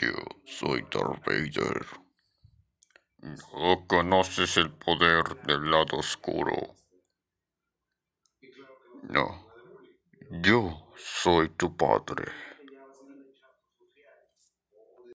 Yo soy Darth Vader. No conoces el poder del lado oscuro. No. Yo soy tu padre.